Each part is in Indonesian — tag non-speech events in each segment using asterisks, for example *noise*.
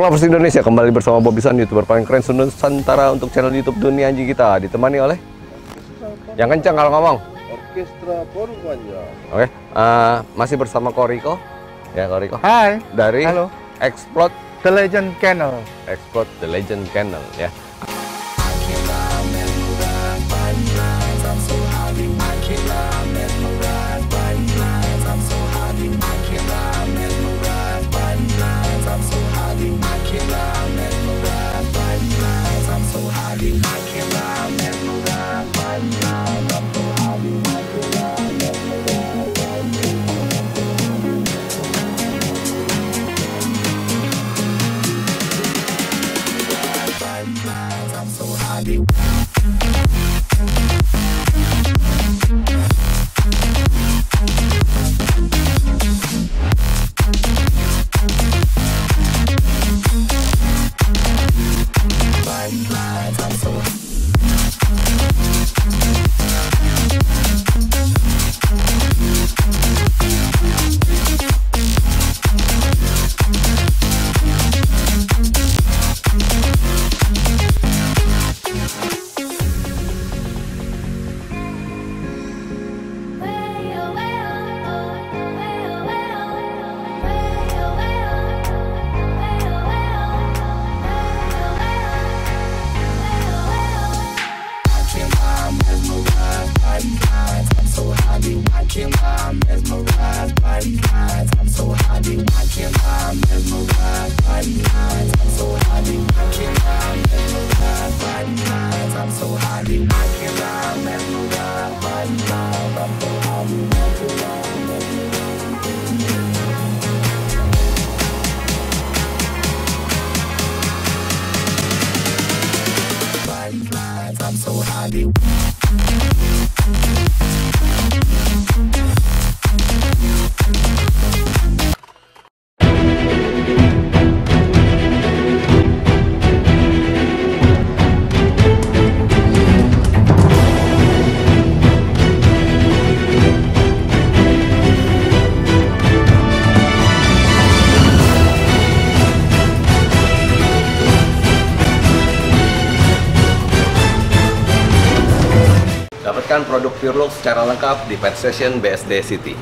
Lovers Indonesia kembali bersama Bobby San, youtuber paling keren Nusantara untuk channel YouTube Dunia Anjing kita ditemani oleh yang kencang kalau ngomong. Orkestra Oke, okay. uh, eh, masih bersama Koriko. Ya Koriko. Hai. Dari Halo. Explode The Legend Channel. Explode The Legend Channel ya. dapatkan produk Purelux secara lengkap di Pet Station BSD City.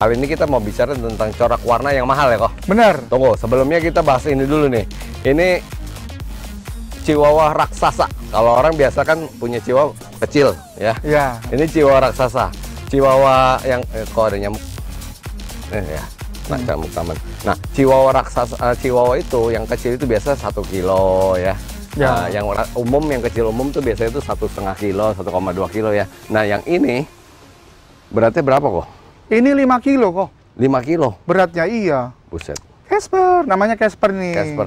Hari ini kita mau bicara tentang corak warna yang mahal ya kok? Benar. Tunggu, sebelumnya kita bahas ini dulu nih. Ini Chihuahua raksasa. Kalau orang biasa kan punya Chihuahua kecil ya. Iya. Ini Chihuahua raksasa. Ciwawa yang eh, kok ada nyamuk. Eh, ya. Nah, nyamuk taman. Nah, ciwawa raksasa uh, Chihuahua itu yang kecil itu biasa satu kilo ya. Ya. Nah, yang umum yang kecil umum tuh biasanya itu satu setengah kilo, 1,2 kilo ya. Nah, yang ini beratnya berapa kok? Ini lima kilo kok. Lima kilo. Beratnya iya. Buset. Casper, namanya Casper nih. Casper.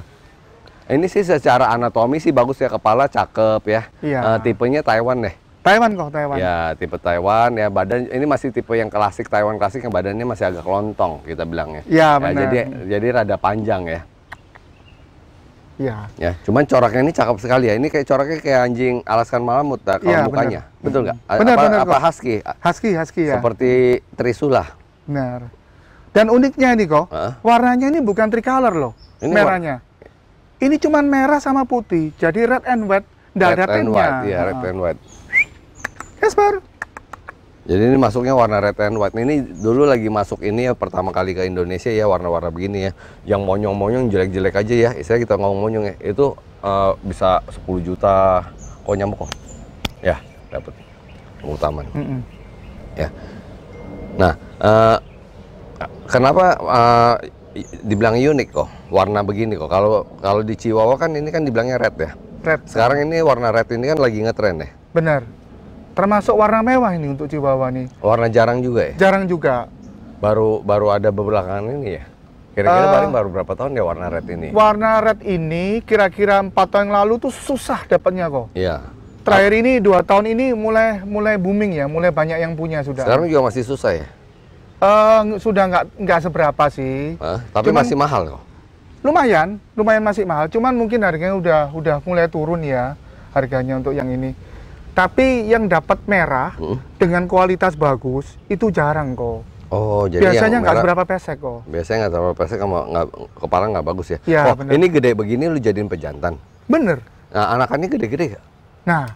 Ini sih secara anatomi sih bagus ya kepala cakep ya. Iya. Uh, tipenya Taiwan deh. Taiwan kok Taiwan. Ya, tipe Taiwan ya badan ini masih tipe yang klasik Taiwan klasik yang badannya masih agak lontong kita bilangnya. Ya, ya benar. Jadi jadi rada panjang ya. Iya. Ya, cuman coraknya ini cakep sekali ya. Ini kayak coraknya kayak anjing Alaskan Malamut kalau ya, mukanya. Bener. Betul nggak? Benar, apa, benar apa kok. husky? Husky, husky ya. Seperti Trisula. Benar. Dan uniknya ini kok, huh? warnanya ini bukan tricolor loh. Ini merahnya. Ini cuman merah sama putih. Jadi red and white, red iya, and white, ya, red and white. Casper. Jadi ini masuknya warna red and white. Ini dulu lagi masuk ini ya pertama kali ke Indonesia ya warna-warna begini ya. Yang monyong-monyong jelek-jelek aja ya. Saya kita ngomong monyong ya. Itu uh, bisa 10 juta. Kok nyamuk kok? Ya, dapat. Pengutaman. Mm -mm. Ya. Nah, uh, kenapa uh, dibilang unik kok warna begini kok? Kalau kalau di Chihuahua kan ini kan dibilangnya red ya. Red. Sekarang ini warna red ini kan lagi ngetren ya. Benar Termasuk warna mewah ini untuk Chihuahua nih. Warna jarang juga ya? Jarang juga. Baru baru ada belakangan ini ya? Kira-kira uh, paling baru berapa tahun ya warna red ini? Warna red ini kira-kira empat tahun yang lalu tuh susah dapatnya kok. Iya. Terakhir ini dua tahun ini mulai mulai booming ya, mulai banyak yang punya sudah. Sekarang juga masih susah ya? Uh, sudah nggak nggak seberapa sih. Uh, tapi Cuman, masih mahal kok. Lumayan, lumayan masih mahal. Cuman mungkin harganya udah udah mulai turun ya harganya untuk yang ini. Tapi yang dapat merah hmm? dengan kualitas bagus itu jarang kok. Oh, jadi biasanya nggak berapa pesek kok. Biasanya nggak berapa pesek kamu nggak kepala nggak bagus ya. ya oh, ini gede begini lu jadiin pejantan. Bener. Nah, anakannya gede-gede Ya? Nah,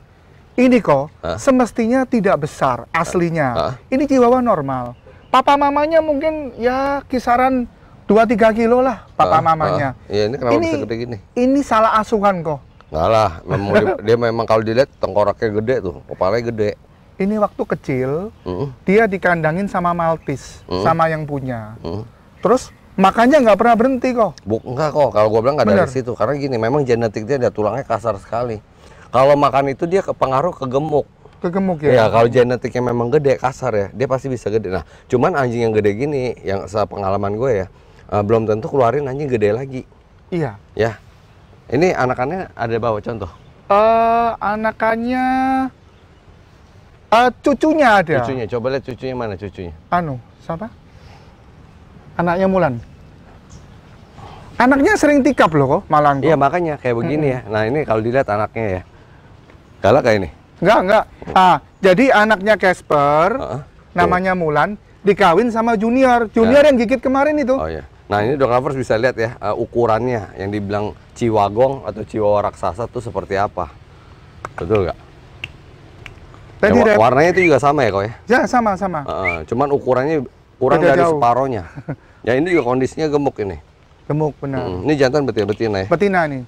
ini kok semestinya tidak besar aslinya. Hah? Ini Chihuahua normal. Papa mamanya mungkin ya kisaran 2-3 kilo lah papa mamanya. Ya, ini ini, bisa gini? Ini salah asuhan kok. Enggak lah, memang dia, *laughs* dia memang kalau dilihat tengkoraknya gede tuh, kepalanya gede. Ini waktu kecil, mm. dia dikandangin sama Maltis, mm. sama yang punya. Mm. Terus makannya nggak pernah berhenti kok. Buk, enggak kok, kalau gue bilang nggak dari situ. Karena gini, memang genetik dia ada tulangnya kasar sekali. Kalau makan itu dia pengaruh ke gemuk Ke gemuk ya? Iya, kalau genetiknya memang gede, kasar ya, dia pasti bisa gede. Nah, cuman anjing yang gede gini, yang sepengalaman gue ya, uh, belum tentu keluarin anjing gede lagi. Iya. Ya, ini anakannya ada bawa contoh? Uh, anakannya uh, cucunya ada. Cucunya, coba lihat cucunya mana cucunya. Anu, siapa? Anaknya Mulan. Anaknya sering tikap loh kok, malang Iya makanya kayak begini -hmm. ya. Nah ini kalau dilihat anaknya ya. Galak kayak ini? Enggak, enggak. Ah, jadi anaknya Casper, uh, namanya Mulan, dikawin sama Junior. Junior ya. yang gigit kemarin itu. Oh iya. Nah ini lovers bisa lihat ya uh, ukurannya yang dibilang ciwagong atau ciwawa raksasa itu seperti apa. Betul nggak? Tadi ya, warnanya itu juga sama ya kok ya? Ya sama sama. Uh, cuman ukurannya kurang Beda dari jauh. separohnya. *laughs* ya ini juga kondisinya gemuk ini. Gemuk benar. Hmm, ini jantan betina betina ya? Betina nih.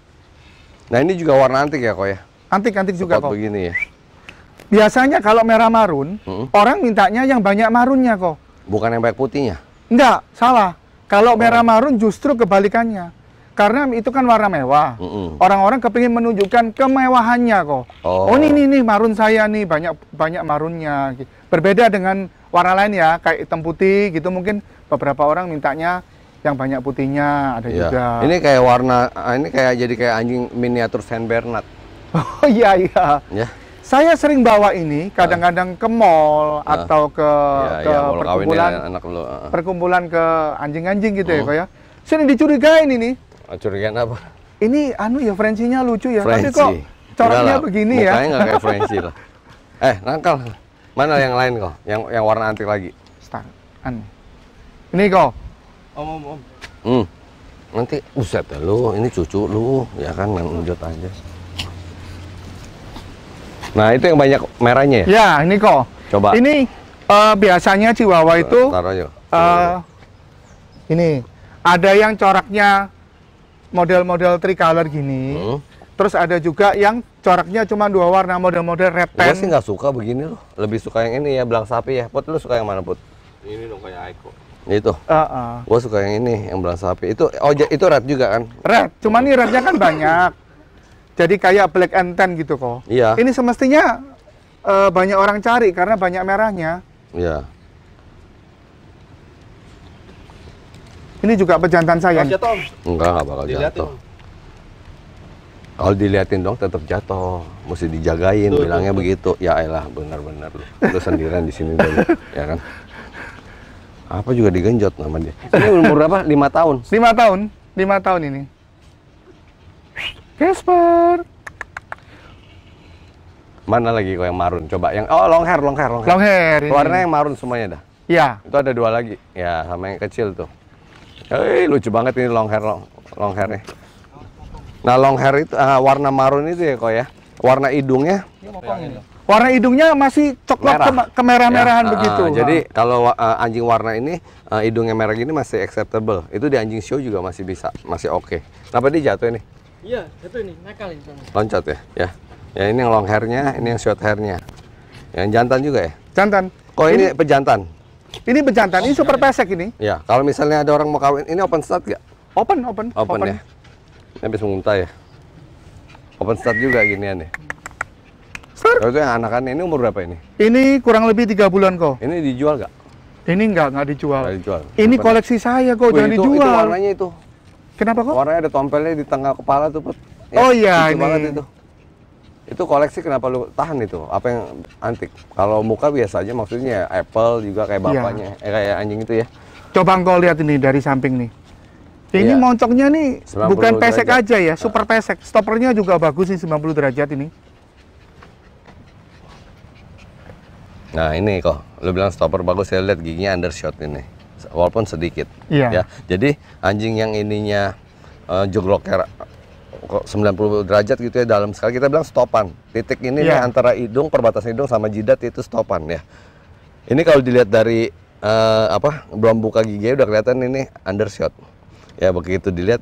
Nah ini juga warna antik ya kok ya? Antik antik juga kok. begini ya. Biasanya kalau merah marun, hmm? orang mintanya yang banyak marunnya kok. Bukan yang banyak putihnya? Enggak, salah kalau oh. merah marun justru kebalikannya. Karena itu kan warna mewah. Orang-orang kepingin menunjukkan kemewahannya kok. Oh, oh ini, ini nih marun saya nih banyak banyak marunnya. Berbeda dengan warna lain ya, kayak hitam putih gitu mungkin beberapa orang mintanya yang banyak putihnya ada ya. juga. Ini kayak warna ah, ini kayak jadi kayak anjing miniatur Saint Bernard. *laughs* Oh iya iya. Ya. Saya sering bawa ini ah. kadang-kadang ke mall uh, atau ke ya, ke ya, perkumpulan anak lu, uh. Ah. perkumpulan ke anjing-anjing gitu uh. ya oh. kok ya. Sering dicurigain ini. Curigain apa? Ini anu ya Frensinya lucu ya, Frenchy. tapi kok coraknya Udahlah, begini ya. Mukanya nggak kayak Frenchy lah. *laughs* Eh, nangkal. Mana yang lain kok? Yang yang warna antik lagi. Star. An. Ini kok. Om om om. Hmm. Nanti uset ya lu, ini cucu lu, ya kan nanti aja. Nah, itu yang banyak merahnya ya? Ya, ini kok. Coba. Ini uh, biasanya Chihuahua itu Taruh, yuk. Uh, eh, ini ada yang coraknya model-model tricolor gini. Hmm. Terus ada juga yang coraknya cuma dua warna model-model red pen. Gue sih nggak suka begini loh. Lebih suka yang ini ya belang sapi ya. Put lu suka yang mana put? Ini dong kayak Aiko. Itu. Uh -uh. Gue suka yang ini yang belang sapi. Itu oh itu red juga kan? Red. Cuman ini rednya kan banyak. Jadi kayak black and tan gitu kok. Iya. Ini semestinya uh, banyak orang cari karena banyak merahnya. Iya. Ini juga pejantan saya. jatuh. Enggak, enggak bakal Dilihatin. jatuh. Kalau diliatin dong tetap jatuh. Mesti dijagain, tuh, bilangnya tuh. begitu. Ya elah, benar-benar lu. Lu sendirian di sini dulu, *laughs* ya kan? Apa juga digenjot nama dia. Ini umur berapa? 5 tahun. 5 tahun. 5 tahun ini. Casper. Mana lagi kok yang marun? Coba yang oh long hair, long hair, long hair. Long hair. Warna yang marun semuanya dah. Iya. Itu ada dua lagi. Ya, sama yang kecil tuh. Eh, lucu banget ini long hair long, long nih. Nah, long hair itu uh, warna marun itu ya kok ya. Warna hidungnya. Warna hidungnya masih coklat Merah. ke kemerah-merahan ya, begitu. Uh, jadi ah. kalau uh, anjing warna ini uh, hidungnya merah gini masih acceptable. Itu di anjing show juga masih bisa, masih oke. Okay. Kenapa dia jatuh ini? Iya, satu ini nakal ini. Loncat ya, ya. Ya ini yang long hairnya, ini yang short hairnya. Yang jantan juga ya? Jantan. Kok ini, ini pejantan? Ini pejantan, ini super ya? pesek ini. Ya, kalau misalnya ada orang mau kawin, ini open start nggak? Open, open, open. Open ya. Ini habis menguntah ya. Open start juga gini ya. Start. Itu yang anakannya ini umur berapa ini? Ini kurang lebih tiga bulan kok. Ini dijual nggak? Ini nggak nggak dijual. Nggak dijual. Ini Kenapa koleksi ini? saya kok, Wih, jangan itu, dijual. Itu warnanya itu. Kenapa kok? Warnanya ada tompelnya di tengah kepala tuh, Put. Ya, oh iya, ini. banget itu. Itu koleksi kenapa lu tahan itu? Apa yang antik? Kalau muka biasanya maksudnya Apple juga kayak iya. bapaknya, ya. eh, kayak anjing itu ya. Coba engkau lihat ini dari samping nih. Ini ya. moncongnya nih bukan pesek derajat. aja ya, nah. super pesek. Stoppernya juga bagus nih 90 derajat ini. Nah ini kok, lu bilang stopper bagus, saya lihat giginya undershot ini walaupun sedikit. Iya. Ya. Jadi anjing yang ininya uh, jogloker 90 derajat gitu ya dalam sekali kita bilang stopan. Titik ini iya. antara hidung perbatasan hidung sama jidat itu stopan ya. Ini kalau dilihat dari uh, apa belum buka gigi udah kelihatan ini undershot. Ya begitu dilihat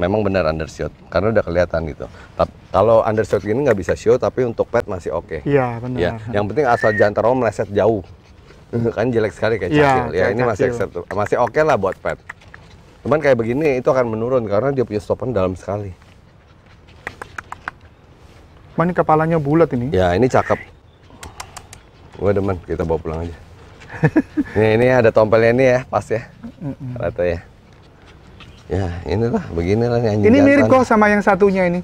memang benar undershot karena udah kelihatan gitu. Tapi, kalau undershot gini nggak bisa show tapi untuk pet masih oke. Okay. Iya ya, benar. Ya, yang penting asal jangan terlalu meleset jauh. *laughs* kan jelek sekali kayak iya, cakil. Ya, ya kayak ini cakil. masih accept, Masih oke okay lah buat pet. Cuman kayak begini itu akan menurun karena dia punya stopan dalam sekali. Mana kepalanya bulat ini? Ya, ini cakep. Gue demen, kita bawa pulang aja. ini, *laughs* ini ada tompelnya ini ya, pas ya. Rata ya. Ya, inilah beginilah ini anjing. Ini mirip kok sama yang satunya ini.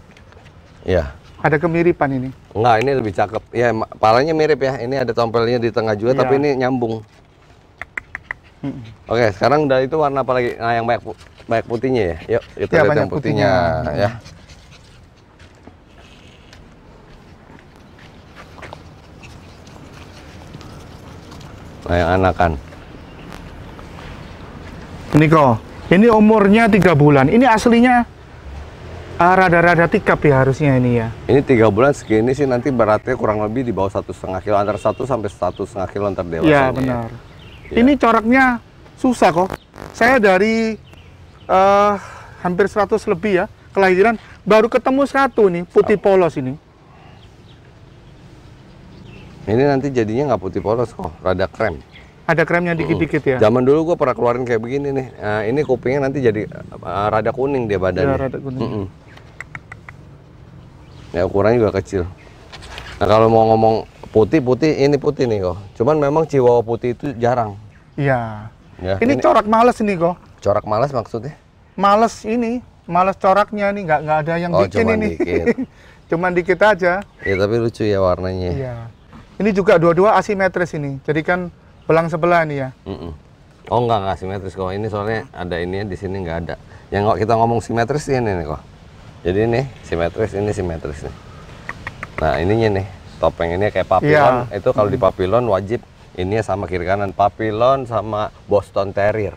Ya, ada kemiripan ini. Enggak, ini lebih cakep. Ya, palanya mirip ya. Ini ada tompelnya di tengah juga, ya. tapi iya. ini nyambung. Hmm. Oke, sekarang dari itu warna apa lagi? Nah, yang banyak pu banyak putihnya ya. Yuk, kita ya, lihat yang putihnya, putihnya. ya. Nah, yang anakan. Niko, ini umurnya tiga bulan. Ini aslinya Ah, rada-rada tikap ya harusnya ini ya. Ini tiga bulan segini sih nanti beratnya kurang lebih di bawah satu setengah kilo, antara satu sampai satu setengah kilo antar dewasa. Ya, ya. Iya benar. Ya. Ini coraknya susah kok. Saya dari uh, hampir seratus lebih ya kelahiran, baru ketemu satu nih putih polos ini. Ini nanti jadinya nggak putih polos kok, rada krem. Ada kremnya dikit-dikit ya. Zaman dulu gua pernah keluarin kayak begini nih. Uh, ini kupingnya nanti jadi uh, rada kuning dia badannya. Ya, rada kuning. Mm -mm ya ukurannya juga kecil nah kalau mau ngomong putih putih ini putih nih kok cuman memang Chihuahua putih itu jarang iya ya, ini, ini corak males nih kok corak males maksudnya males ini males coraknya nih nggak nggak ada yang oh, bikin cuman ini dikit. *laughs* cuman dikit aja ya tapi lucu ya warnanya iya ini juga dua-dua asimetris ini jadi kan belang sebelah ini ya mm -mm. oh nggak nggak asimetris kok ini soalnya ada ini ya, di sini nggak ada yang kok kita ngomong simetris ini nih kok jadi ini simetris ini simetris nih nah ininya nih topeng ini kayak papillon yeah. itu kalau di hmm. papillon wajib ini sama kiri kanan papillon sama Boston Terrier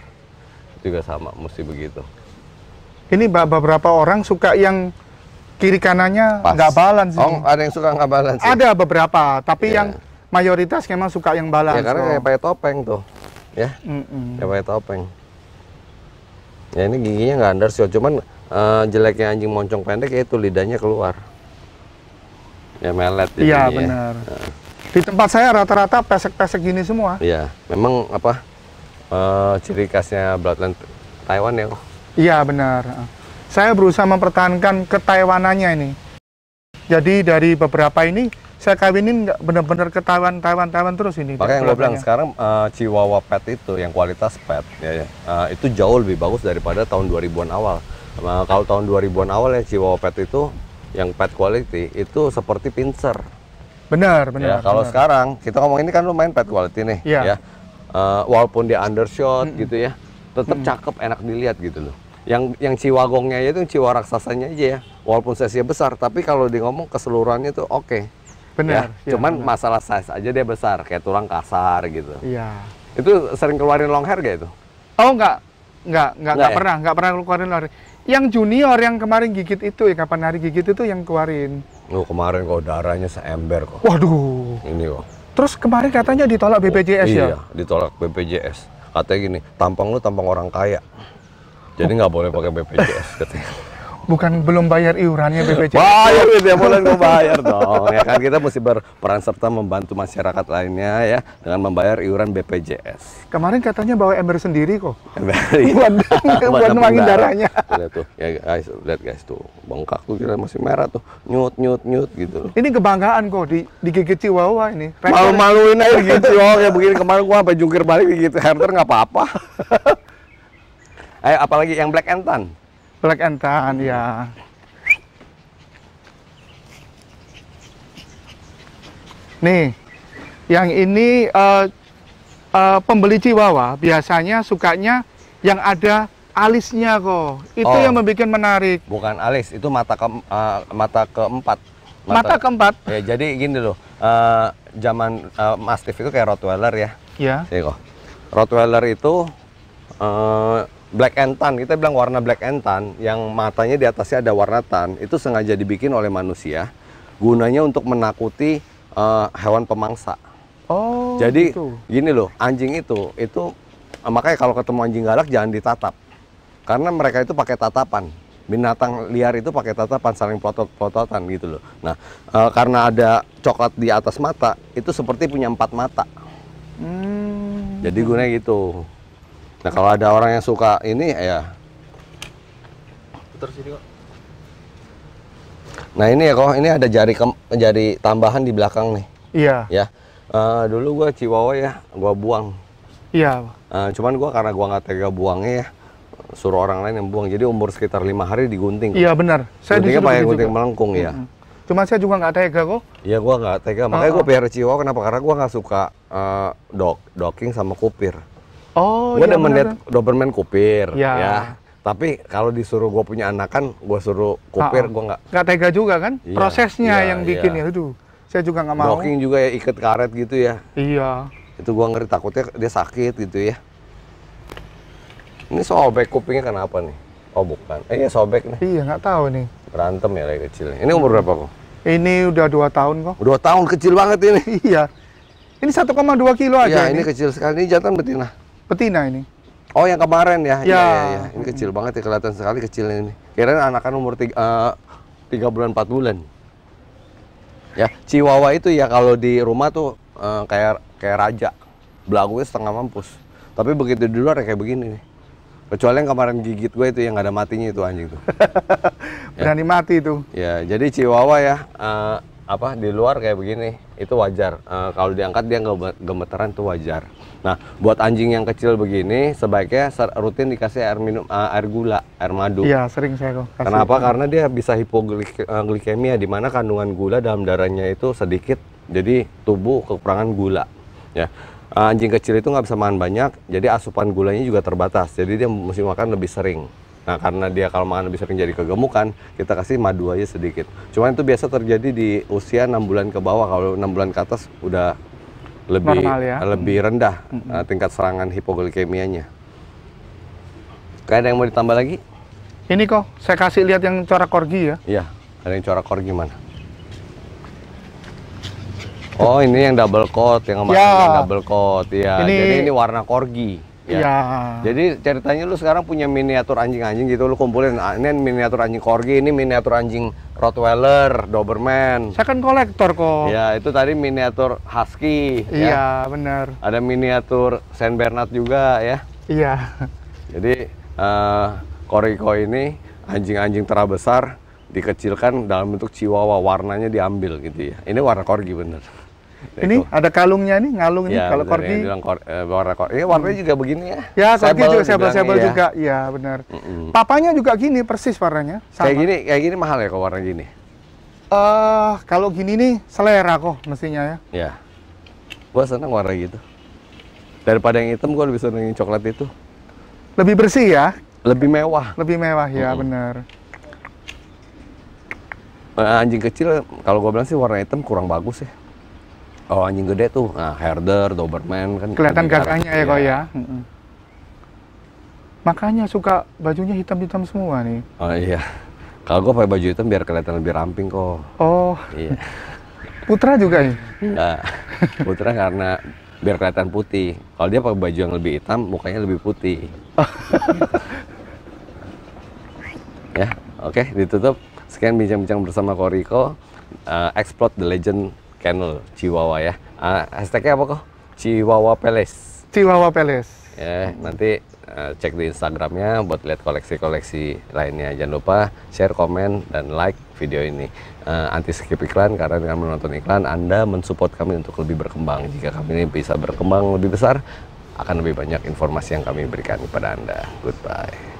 juga sama mesti begitu ini beberapa orang suka yang kiri kanannya nggak balance oh ada yang suka nggak balance ya? ada beberapa tapi yeah. yang mayoritas memang suka yang balance ya karena kayak oh. pakai topeng tuh ya mm -mm. kayak pakai topeng ya ini giginya nggak under sih cuman uh, jeleknya anjing moncong pendek yaitu lidahnya keluar ya melet iya ya. benar ya. di tempat saya rata-rata pesek-pesek gini semua iya memang apa uh, ciri khasnya bloodline Taiwan ya iya benar saya berusaha mempertahankan ke Taiwanannya ini jadi dari beberapa ini saya kawinin benar-benar bener ke Taiwan Taiwan Taiwan terus ini pakai yang gue bilang sekarang uh, Chihuahua pet itu yang kualitas pet ya, ya uh, itu jauh lebih bagus daripada tahun 2000-an awal Nah, kalau tahun 2000-an awal ya Chihuahua Pet itu yang pet quality itu seperti pincer. Benar, ya, benar. Ya, kalau benar. sekarang kita ngomong ini kan lu main pet quality nih, iya. ya. ya. Uh, walaupun dia undershot mm -mm. gitu ya, tetap mm -mm. cakep, enak dilihat gitu loh. Yang yang ciwagongnya itu ciwa raksasanya aja ya, walaupun sesi besar, tapi kalau di ngomong keseluruhannya tuh oke. Okay. Benar. Ya. ya Cuman benar. masalah size aja dia besar, kayak tulang kasar gitu. Iya. Itu sering keluarin long hair gak itu? Oh enggak, enggak, enggak, enggak, enggak ya? pernah, enggak pernah keluarin long hair yang junior yang kemarin gigit itu ya kapan hari gigit itu yang keluarin oh kemarin kok darahnya seember kok waduh ini kok terus kemarin katanya ditolak BPJS oh, iya, ya iya ditolak BPJS katanya gini tampang lu tampang orang kaya jadi nggak oh. boleh pakai BPJS katanya bukan belum bayar iurannya BPJS. Bayar ya boleh gue bayar dong. Ya kan kita mesti berperan serta membantu masyarakat lainnya ya dengan membayar iuran BPJS. Kemarin katanya bawa ember sendiri kok. Ember. *laughs* Iya. buat buat nuangin darahnya. Lihat tuh, ya guys, lihat guys tuh bengkak tuh kira masih merah tuh nyut nyut nyut gitu. Ini kebanggaan kok di digigit Chihuahua ini. Malu maluin air gitu Ya kayak begini kemarin gua sampai jungkir balik gitu, herder nggak apa-apa. Ayo *laughs* eh, apalagi yang black and Black and tan ya. Nih, yang ini uh, uh, pembeli Chihuahua biasanya sukanya yang ada alisnya kok. Itu oh, yang membuat menarik. Bukan alis, itu mata ke uh, mata keempat. Mata, mata keempat. Ya, jadi gini loh, uh, zaman uh, Mastiff itu kayak Rottweiler ya. ya. Iya. Sih kok. Rottweiler itu uh, black and tan kita bilang warna black and tan yang matanya di atasnya ada warna tan itu sengaja dibikin oleh manusia gunanya untuk menakuti uh, hewan pemangsa. Oh. Jadi gitu. gini loh anjing itu itu eh, makanya kalau ketemu anjing galak jangan ditatap karena mereka itu pakai tatapan binatang liar itu pakai tatapan saling plotot-plototan gitu loh. Nah e, karena ada coklat di atas mata itu seperti punya empat mata. Hmm. Jadi gunanya gitu. Nah kalau ada orang yang suka ini ya. Putar sini kok. Nah ini ya kok ini ada jari kem, jari tambahan di belakang nih. Iya. Ya. Uh, dulu gua Chihuahua ya, gua buang. Iya. Uh, cuman gua karena gua nggak tega buangnya ya suruh orang lain yang buang. Jadi umur sekitar lima hari digunting. Iya benar. Saya Guntingnya pakai gunting melengkung ya. Mm -hmm. Cuma saya juga nggak tega kok. Iya gua nggak tega. Makanya uh -huh. gua pelihara Chihuahua kenapa? Karena gua nggak suka uh, eh, dog, docking sama kupir. Oh, gue iya, melihat Doberman kupir, ya. ya. Tapi kalau disuruh gue punya anak kan gue suruh kupir, gue nggak. Nggak tega juga kan? Ya. Prosesnya ya, yang iya. bikin ya, aduh. Saya juga nggak mau. blocking juga ya, ikat karet gitu ya. Iya. Itu gue ngeri takutnya dia sakit gitu ya. Ini sobek kupingnya kenapa nih? Oh bukan, eh ya sobek nih. Iya nggak tahu nih. Berantem ya dari kecil. Ini umur berapa kok? Ini udah dua tahun kok. Dua tahun kecil banget ini. Iya. Ini 1,2 kilo aja. Iya ini. ini kecil sekali. Ini jantan betina. Betina ini. Oh yang kemarin ya? Iya. Ya, ya, ya. Ini kecil banget ya kelihatan sekali kecilnya ini. kira anakan umur tiga, uh, tiga bulan empat bulan. Ya, Chihuahua itu ya kalau di rumah tuh uh, kayak kayak raja, Belakunya setengah mampus. Tapi begitu di luar ya kayak begini nih. Kecuali yang kemarin gigit gue itu yang gak ada matinya itu anjing tuh. *laughs* Berani ya. mati itu. Ya, jadi Chihuahua ya uh, apa di luar kayak begini itu wajar. Uh, kalau diangkat dia gemeteran tuh wajar. Nah, buat anjing yang kecil begini sebaiknya rutin dikasih air minum eh, air gula, air madu. Iya, sering saya kasih. Kenapa? Itu. Karena dia bisa hipoglikemia eh, di mana kandungan gula dalam darahnya itu sedikit. Jadi tubuh kekurangan gula. Ya. Eh, anjing kecil itu nggak bisa makan banyak, jadi asupan gulanya juga terbatas. Jadi dia mesti makan lebih sering. Nah, karena dia kalau makan lebih sering jadi kegemukan, kita kasih madu aja sedikit. Cuma itu biasa terjadi di usia 6 bulan ke bawah. Kalau 6 bulan ke atas udah lebih normal ya. lebih rendah mm -hmm. uh, tingkat serangan hipoglikemianya. Kayak ada yang mau ditambah lagi? Ini kok saya kasih lihat yang corak korgi ya. Iya, ada yang corak korgi mana? Oh, ini yang double coat yang kemarin ya. double coat ya. Ini, Jadi ini warna korgi. Ya. ya. Jadi ceritanya lu sekarang punya miniatur anjing-anjing gitu, lu kumpulin ah, ini miniatur anjing corgi, ini miniatur anjing Rottweiler, Doberman. Saya kan kolektor kok. Ya, itu tadi miniatur Husky. Ya. Iya, ya. benar. Ada miniatur Saint Bernard juga ya. Iya. Jadi uh, ini anjing-anjing terbesar dikecilkan dalam bentuk chihuahua warnanya diambil gitu ya. Ini warna corgi bener ini ada kalungnya nih, ngalung ya, Kalau kordi, ya, kor, eh, warna kordi, iya, eh, warnanya juga begini ya. Ya, kordi juga sebel-sebel ya. juga, ya benar. Mm -mm. Papanya juga gini, persis warnanya. Sama. Kayak gini, kayak gini mahal ya kalau warna gini. Eh, uh, kalau gini nih selera kok mestinya ya. Iya. gua senang warna gitu. Daripada yang hitam, gua lebih seneng yang coklat itu. Lebih bersih ya? Lebih mewah. Lebih mewah ya, mm -mm. benar eh, anjing kecil kalau gue bilang sih warna hitam kurang bagus ya oh anjing gede tuh nah, herder doberman kan kelihatan gitu kan. gagahnya ya kok iya. ya makanya suka bajunya hitam-hitam semua nih oh iya kalau gue pakai baju hitam biar kelihatan lebih ramping kok oh iya putra juga ya Nah, putra karena biar kelihatan putih kalau dia pakai baju yang lebih hitam mukanya lebih putih *laughs* ya oke okay, ditutup sekian bincang-bincang bersama Koriko uh, eh, explore the legend kennel Chihuahua ya. Uh, hashtagnya apa kok? Chihuahua Palace. Chihuahua Palace. Ya, nanti uh, cek di Instagramnya buat lihat koleksi-koleksi lainnya. Jangan lupa share, komen, dan like video ini. Uh, anti skip iklan karena dengan menonton iklan Anda mensupport kami untuk lebih berkembang. Jika kami ini bisa berkembang lebih besar, akan lebih banyak informasi yang kami berikan kepada Anda. Goodbye.